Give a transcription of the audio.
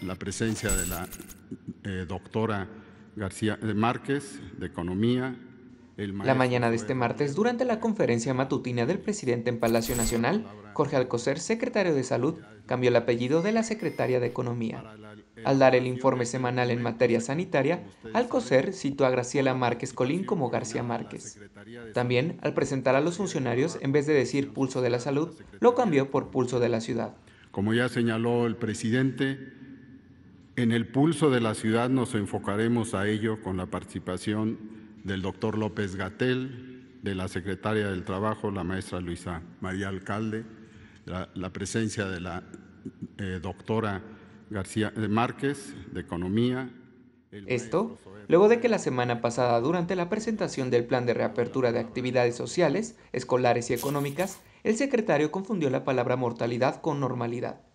la, presencia de la eh, doctora García eh, Márquez de Economía. la mañana de este martes, durante la conferencia matutina del presidente en Palacio Nacional, Jorge Alcocer, secretario de Salud, cambió el apellido de la secretaria de Economía. Eh, al dar el informe semanal en este materia sanitaria, Alcocer citó a Graciela Márquez Colín como García Márquez. También, al presentar a los funcionarios, en vez de decir pulso de la salud, lo cambió por pulso de la ciudad. Como ya señaló el presidente, en el pulso de la ciudad nos enfocaremos a ello con la participación del doctor López Gatel, de la secretaria del Trabajo, la maestra Luisa María Alcalde, la, presencia de la eh, doctora García eh, Márquez, de Economía. Esto, luego de que la semana pasada, durante la presentación del plan de reapertura de actividades sociales, escolares y económicas, el secretario confundió la palabra mortalidad con normalidad.